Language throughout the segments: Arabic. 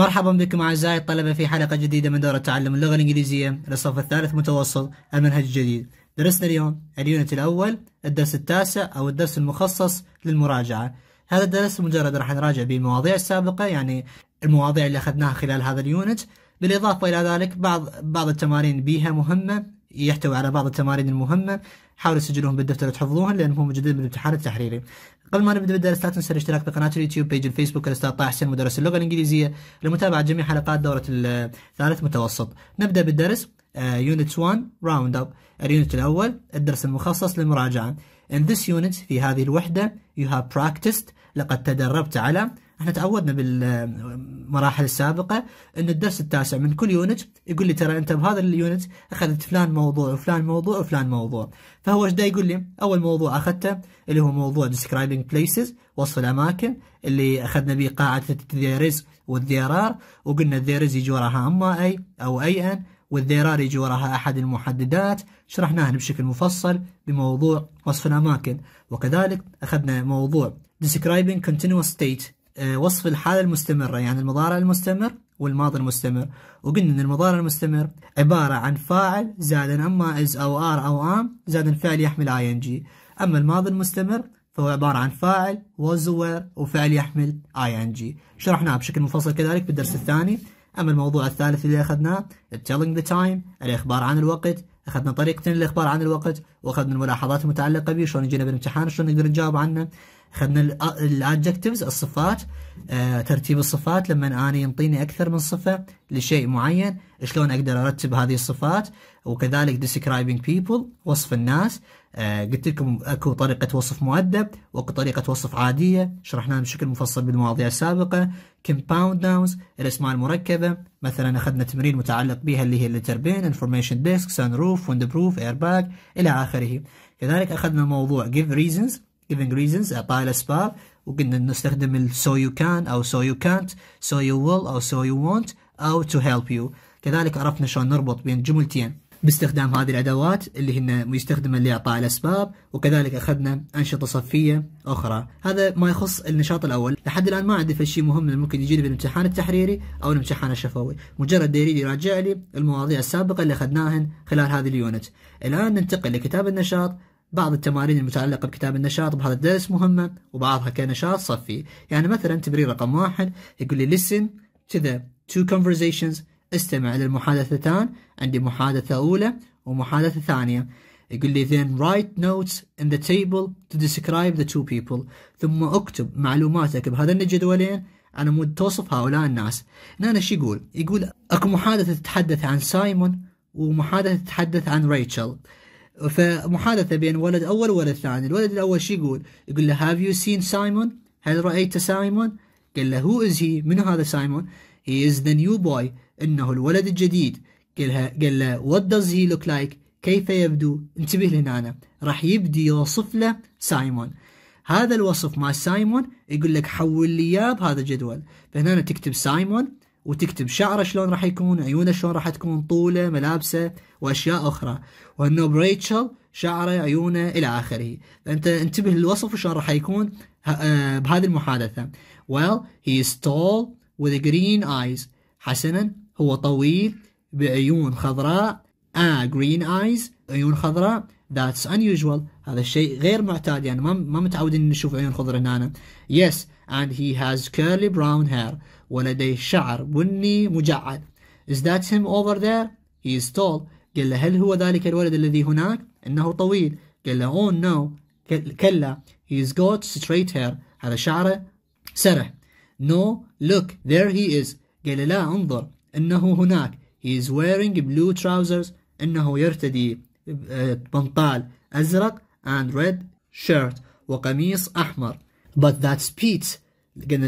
مرحبا بكم أعزائي الطلبة في حلقة جديدة من دورة تعلم اللغة الإنجليزية للصف الثالث متوسط المنهج الجديد درسنا اليوم اليونت الأول الدرس التاسع أو الدرس المخصص للمراجعة هذا الدرس مجرد راح نراجع به المواضيع السابقة يعني المواضيع اللي أخذناها خلال هذا اليونت بالإضافة إلى ذلك بعض بعض التمارين بها مهمة يحتوي على بعض التمارين المهمة حاولوا تسجلوهم بالدفتر وتحفظوهم لأنهم موجودين بالامتحان التحريري قبل ما نبدأ بالدرس لا تنسى الاشتراك بقناة اليوتيوب بيج الفيسبوك الأستاذ طه حسين مدرس اللغة الإنجليزية لمتابعة جميع حلقات دورة الثالث متوسط نبدأ بالدرس يونت 1 راوند اب اليونت الأول الدرس المخصص للمراجعة In this unit في هذه الوحدة you have practiced لقد تدربت على احنا تعودنا بالمراحل السابقه ان الدرس التاسع من كل يونت يقول لي ترى انت بهذا اليونت اخذت فلان موضوع وفلان موضوع وفلان موضوع فهو ايش دا يقول لي اول موضوع اخذته اللي هو موضوع ديسكرايبنج بليسز وصف الاماكن اللي اخذنا به قاعده there والذيرار وقلنا there يجي وراها اما اي او اي ان والذيرار يجي وراها أحد المحددات شرحناها بشكل مفصل بموضوع وصف الأماكن وكذلك أخذنا موضوع describing continuous state آه، وصف الحالة المستمرة يعني المضارع المستمر والماضي المستمر وقلنا أن المضارع المستمر عبارة عن فاعل زائد أما إز أو آر أو آم زائد فعل يحمل آي إن جي أما الماضي المستمر فهو عبارة عن فاعل were وفعل يحمل آي إن جي شرحناه بشكل مفصل كذلك بالدرس الثاني أما الموضوع الثالث اللي أخذناه telling the time الإخبار عن الوقت أخذنا طريقتين للإخبار عن الوقت وأخذنا الملاحظات المتعلقة به شلون يجينا بالامتحان شلون نقدر نجاوب عنه خذنا الادجكتيفز آه، الصفات آه، ترتيب الصفات لما انا ينطيني اكثر من صفه لشيء معين شلون اقدر ارتب هذه الصفات وكذلك describing بيبل وصف الناس آه، قلت لكم اكو طريقه وصف مؤدب واكو طريقه وصف عاديه شرحناها بشكل مفصل بالمواضيع السابقه compound nouns الاسماء المركبه مثلا اخذنا تمرين متعلق بها اللي هي التربين ديسك سان روف ويند بروف اير باك الى اخره كذلك اخذنا موضوع give reasons giving reasons أبا الأسباب وقلنا نستخدم ال so you can أو so you can't so you will أو so you won't أو to help you كذلك عرفنا شلون نربط بين جملتين باستخدام هذه الأدوات اللي هن مستخدمة لإعطاء الأسباب وكذلك أخذنا أنشطة صفية أخرى هذا ما يخص النشاط الأول لحد الآن ما عندي في شيء مهم ممكن يجيني بالامتحان التحريري أو الامتحان الشفوي مجرد يريد يراجع لي المواضيع السابقة اللي أخذناهن خلال هذه اليونت الآن ننتقل لكتاب النشاط بعض التمارين المتعلقة بكتاب النشاط بهذا الدرس مهمة وبعضها كنشاط صفي يعني مثلا تمرين رقم واحد يقول لي listen to the two conversations استمع للمحادثتان عندي محادثة أولى ومحادثة ثانية يقول لي then write notes in the table to describe the two people ثم اكتب معلوماتك بهذا الجدولين على مود توصف هؤلاء الناس هنا أنا شو يقول يقول أكو محادثة تتحدث عن سايمون ومحادثة تتحدث عن ريتشل فمحادثة بين ولد أول وولد ثاني الولد الأول شو يقول يقول له have you seen Simon هل رأيت سايمون قال له who is he من هذا سايمون he is the new boy إنه الولد الجديد قالها قال له what does he look like كيف يبدو انتبه لهنا أنا راح يبدي يوصف له سايمون هذا الوصف مع سايمون يقول لك حول لي اياه بهذا الجدول فهنا تكتب سايمون وتكتب شعره شلون راح يكون عيونه شلون راح تكون طوله ملابسه واشياء اخرى وانه بريتشل شعره عيونه الى اخره فانت انتبه للوصف شلون راح يكون آه، بهذه المحادثه well he is tall with green eyes حسنا هو طويل بعيون خضراء آه green eyes عيون خضراء that's unusual هذا الشيء غير معتاد يعني ما ما متعودين نشوف عيون خضراء هنا yes and he has curly brown hair ولدي شعر بني مجعد Is that him over there? He is tall قال له هل هو ذلك الولد الذي هناك؟ إنه طويل قال له oh no كلا He has got straight hair هذا شعره سرح No look there he is قال لا انظر إنه هناك He is wearing blue trousers إنه يرتدي بنطال أزرق and red shirt وقميص أحمر But that's Pete قال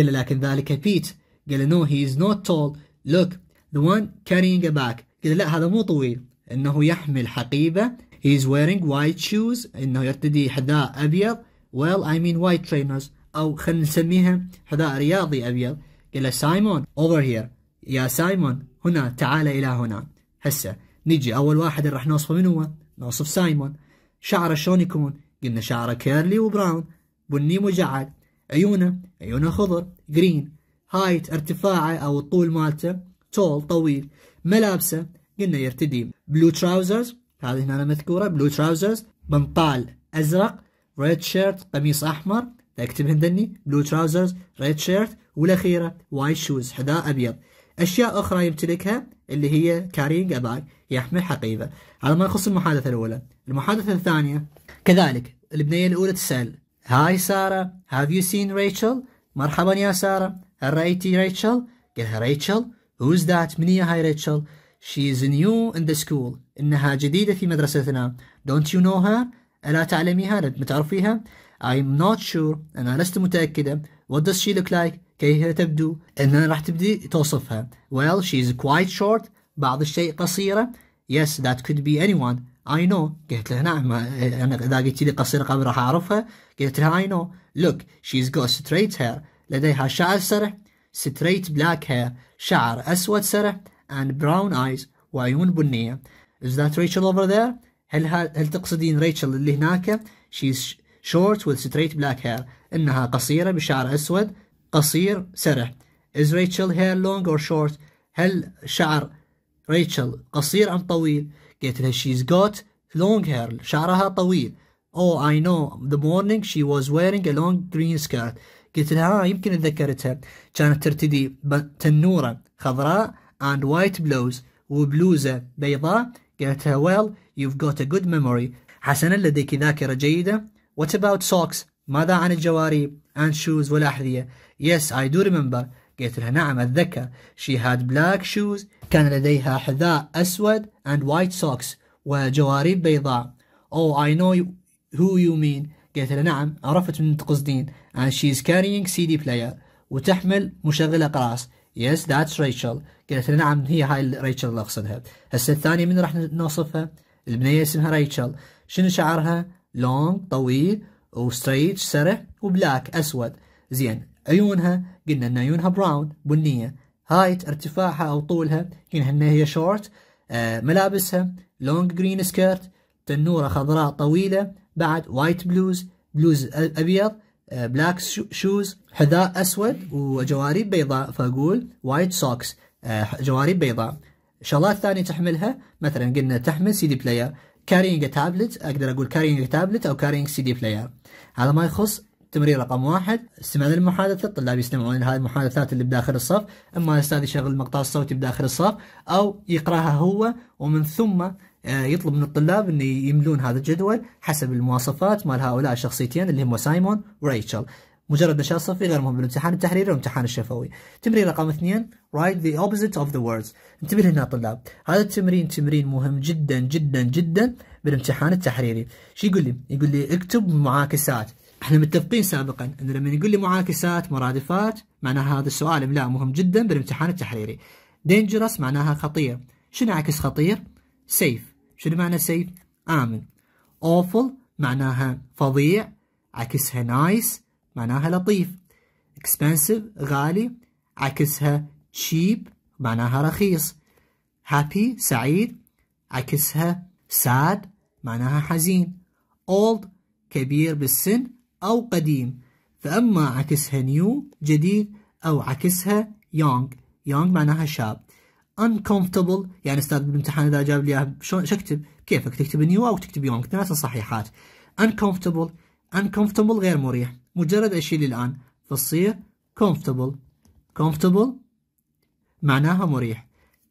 له لكن ذلك بيت قال له no he is not tall look the one carrying a bag قال لا هذا مو طويل انه يحمل حقيبه he is wearing white shoes انه يرتدي حذاء ابيض well I mean white trainers او خلينا نسميها حذاء رياضي ابيض قال له سايمون over here يا سايمون هنا تعال الى هنا هسه نجي اول واحد اللي راح نوصفه من هو نوصف سايمون شعره شلون يكون قلنا شعره كيرلي وبراون بني مجعد عيونه عيونه خضر جرين هايت ارتفاعه او الطول مالته تول طويل ملابسه قلنا يرتدي بلو تراوزرز هذه هنا مذكوره بلو تراوزرز بنطال ازرق ريد شيرت قميص احمر اكتب هندني بلو تراوزرز ريد شيرت والاخيره وايت شوز حذاء ابيض اشياء اخرى يمتلكها اللي هي كارينج اباك يحمل حقيبه هذا ما يخص المحادثه الاولى المحادثه الثانيه كذلك البنيه الاولى تسال Hi, Sarah. Have you seen Rachel? مرحبا يا سارة. هل رأيتي Rachel? قال her Rachel. Who's that? من هي هاي Rachel? She is new in the school. إنها جديدة في مدرستنا. Don't you know her? ألا تعلميها؟ لا تعرفيها؟ I'm not sure. أنا لست متأكدة. What does she look like? كيف تبدو؟ إنها راح تبدي توصفها. Well, she is quite short. بعض الشيء قصيرة. Yes, that could be anyone. اي نو قلت لها نعم انا اذا قلت لي قصيره قبل راح اعرفها قلت لها اي نو لوك شيز جو ستريت هير لديها شعر سرح ستريت بلاك هير شعر اسود سرح and brown eyes وعيون بنيه is that Rachel over there هل هل تقصدين ريتشل اللي هناك she's short with straight black hair انها قصيره بشعر اسود قصير سرح is Rachel hair long or short هل شعر ريتشل قصير ام طويل Get that she's got long hair. شعرها طويل. Oh, I know. The morning she was wearing a long green skirt. قلت لها ah, يمكن تذكرتها. كانت ترتدي تنورة خضراء and white blouse وبلوزة بيضاء. قالت لها well, you've got a good memory. حسنا لديك ذاكرة جيدة. What about socks? ماذا عن الجوارب and shoes والأحذية? Yes, I do remember. قالت لها نعم أتذكر. She had black shoes كان لديها حذاء أسود and white socks وجوارب بيضاء Oh I know who you mean قالت له نعم عرفت من تقصدين and she is carrying CD player وتحمل مشغل أقراص Yes that's Rachel قالت له نعم هي هاي ريتشل اللي أقصدها هسه الثانية من راح نوصفها البنية اسمها ريتشل شنو شعرها لونج طويل وستريت سرح وبلاك أسود زين عيونها قلنا ان عيونها براون بنيه هايت ارتفاعها أو طولها إن هي شورت آه، ملابسها لونج جرين سكيرت تنورة خضراء طويلة بعد وايت بلوز بلوز أبيض بلاك آه، شوز حذاء أسود وجوارب بيضاء فأقول وايت سوكس جواريب جوارب بيضاء شغلات ثانية تحملها مثلا قلنا تحمل سي دي بلاير كارينج تابلت أقدر أقول كارينج تابلت أو كارينج سي دي بلاير هذا ما يخص تمرين رقم واحد استماع للمحادثه الطلاب يستمعون لهذه المحادثات اللي بداخل الصف اما الاستاذ يشغل المقطع الصوتي بداخل الصف او يقراها هو ومن ثم آه، يطلب من الطلاب انه يملون هذا الجدول حسب المواصفات مال هؤلاء الشخصيتين اللي هم سايمون ورايتشل مجرد نشاط صفي غير مهم بالامتحان التحريري والامتحان الشفوي. تمرين رقم اثنين write the opposite of the words. انتبه هنا طلاب، هذا التمرين تمرين مهم جدا جدا جدا بالامتحان التحريري. شو يقول لي؟ يقول لي اكتب معاكسات احنا متفقين سابقا ان لما نقول لي معاكسات مرادفات معناها هذا السؤال املاء مهم جدا بالامتحان التحريري dangerous معناها خطير شنو عكس خطير سيف شنو معنى سيف امن awful معناها فظيع عكسها نايس nice. معناها لطيف expensive غالي عكسها cheap معناها رخيص happy سعيد عكسها sad معناها حزين old كبير بالسن أو قديم فأما عكسها نيو جديد أو عكسها يونغ يونغ معناها شاب uncomfortable يعني استاذ بالامتحان اذا جاب لي اياها شو اكتب؟ كيفك تكتب نيو او تكتب يونغ ناس صحيحات uncomfortable uncomfortable غير مريح مجرد اشيل الان فتصير comfortable comfortable معناها مريح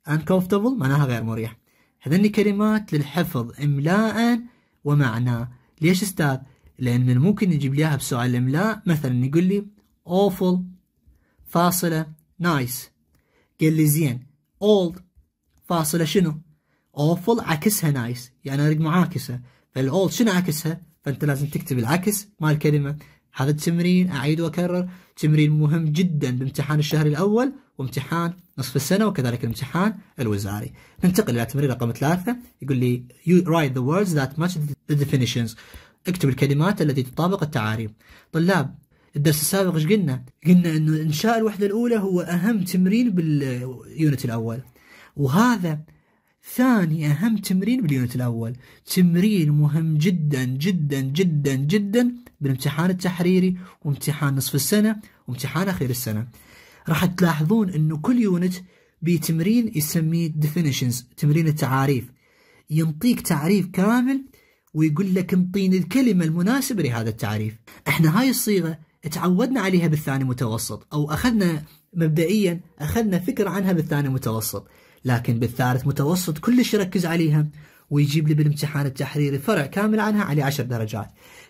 uncomfortable معناها غير مريح هذني كلمات للحفظ املاء ومعنى ليش استاذ؟ لأن ممكن نجيب ليها بسؤال الإملاء مثلا يقول لي awful فاصلة nice قال لي زين old فاصلة شنو awful عكسها nice يعني رقم عاكسة فالold شنو عكسها فأنت لازم تكتب العكس مال الكلمة هذا التمرين أعيد وأكرر تمرين مهم جدا بامتحان الشهر الأول وامتحان نصف السنة وكذلك الامتحان الوزاري ننتقل إلى تمرين رقم ثلاثة يقول لي you write the words that match the definitions اكتب الكلمات التي تطابق التعاريف طلاب الدرس السابق ايش قلنا؟ قلنا انه انشاء الوحده الاولى هو اهم تمرين باليونت الاول وهذا ثاني أهم تمرين باليونت الأول تمرين مهم جدا جدا جدا جدا بالامتحان التحريري وامتحان نصف السنة وامتحان أخير السنة راح تلاحظون أنه كل يونت بتمرين يسميه ديفينيشنز تمرين التعاريف ينطيك تعريف كامل ويقول لك انطيني الكلمة المناسبة لهذا التعريف احنا هاي الصيغة تعودنا عليها بالثاني متوسط أو أخذنا مبدئيا أخذنا فكرة عنها بالثاني متوسط لكن بالثالث متوسط كلش يركز عليها ويجيب لي بالامتحان التحريري فرع كامل عنها عليه 10 درجات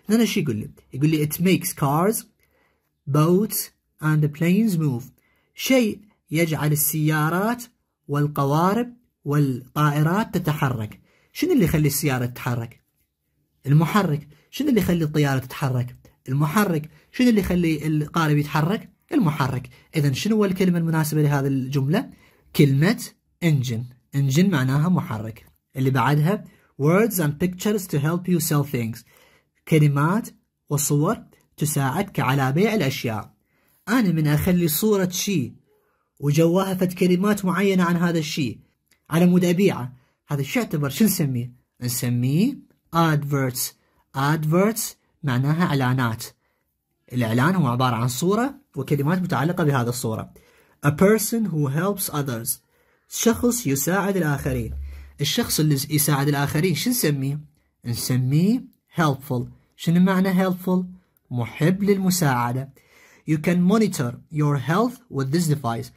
هنا شو يقول لي يقول لي it makes cars boats and the planes move شيء يجعل السيارات والقوارب والطائرات تتحرك شنو اللي يخلي السيارة تتحرك المحرك شنو اللي يخلي الطيارة تتحرك المحرك شنو اللي يخلي القارب يتحرك المحرك إذا شنو هو الكلمة المناسبة لهذه الجملة كلمة انجن انجن معناها محرك اللي بعدها words and pictures to help you sell things كلمات وصور تساعدك على بيع الأشياء أنا من أخلي صورة شيء وجواها فد كلمات معينة عن هذا الشيء على مود أبيعه هذا الشيء يعتبر شو نسميه؟ نسميه adverts adverts معناها إعلانات الإعلان هو عبارة عن صورة وكلمات متعلقة بهذه الصورة a person who helps others شخص يساعد الآخرين الشخص اللي يساعد الآخرين شو نسميه؟ نسميه helpful شنو معنى helpful؟ محب للمساعدة You can monitor your health with this device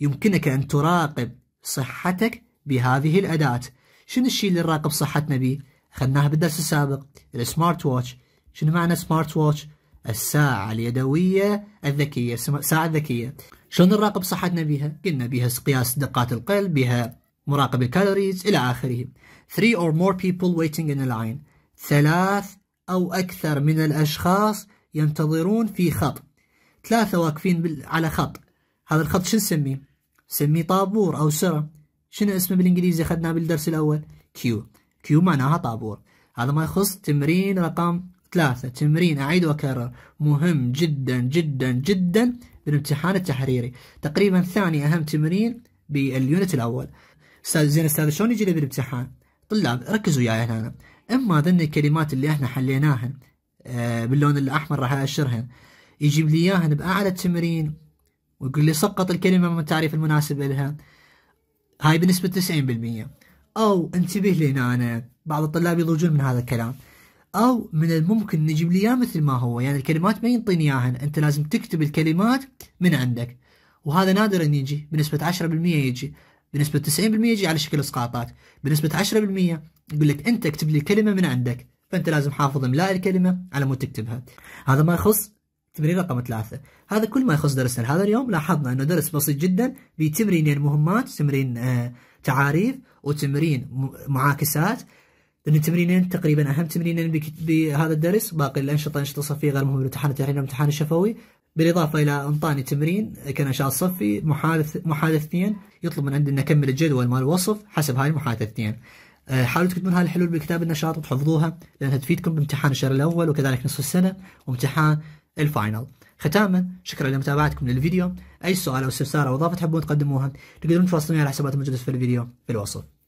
يمكنك أن تراقب صحتك بهذه الأداة شنو الشيء اللي نراقب صحتنا به؟ خدناها بالدرس السابق السمارت واتش شنو معنى سمارت واتش الساعة اليدوية الذكية ساعة ذكية شلون نراقب صحتنا بها قلنا بها قياس دقات القلب بها مراقبة الكالوريز إلى آخره three or more people waiting in a line ثلاث أو أكثر من الأشخاص ينتظرون في خط ثلاثة واقفين على خط هذا الخط شو نسميه؟ نسميه طابور أو سرة شنو اسمه بالإنجليزي أخذناه بالدرس الأول كيو كيو معناها طابور هذا ما يخص تمرين رقم ثلاثة تمرين أعيد وأكرر مهم جدا جدا جدا بالامتحان التحريري تقريبا ثاني أهم تمرين باليونت الأول استاذ زين استاذ شلون يجي لي بالامتحان طلاب ركزوا وياي هنا اما ذن الكلمات اللي احنا حليناهن آه، باللون الاحمر راح أأشرهن يجيب لي اياهن باعلى التمرين ويقول لي سقط الكلمه من التعريف المناسب لها هاي بنسبه 90% أو انتبه لي هنا أنا بعض الطلاب يضوجون من هذا الكلام أو من الممكن نجيب لي إياه مثل ما هو يعني الكلمات ما ينطيني إياها أنت لازم تكتب الكلمات من عندك وهذا نادرا يجي بنسبة 10% يجي بنسبة 90% يجي على شكل اسقاطات بنسبة 10% يقول لك انت اكتب لي كلمة من عندك فانت لازم حافظ املاء الكلمة على مود تكتبها هذا ما يخص تمرين رقم ثلاثة هذا كل ما يخص درسنا لهذا اليوم لاحظنا انه درس بسيط جدا بتمرينين مهمات تمرين آه تعاريف وتمرين معاكسات لان التمرينين تقريبا اهم تمرينين بهذا الدرس باقي الانشطه انشطه صفيه غير مهمه الامتحان التحرير الامتحان الشفوي بالاضافه الى انطاني تمرين كان انشاء صفي محادث محادثتين يطلب من عندنا نكمل الجدول مال الوصف حسب هاي المحادثتين أه، حاولوا تكتبون هاي الحلول بكتاب النشاط وتحفظوها لانها تفيدكم بامتحان الشهر الاول وكذلك نصف السنه وامتحان الفاينل ختاما شكرا لمتابعتكم للفيديو اي سؤال او استفسار او اضافه تحبون تقدموها تقدرون تواصلوني على حسابات المجلس في الفيديو في الوصف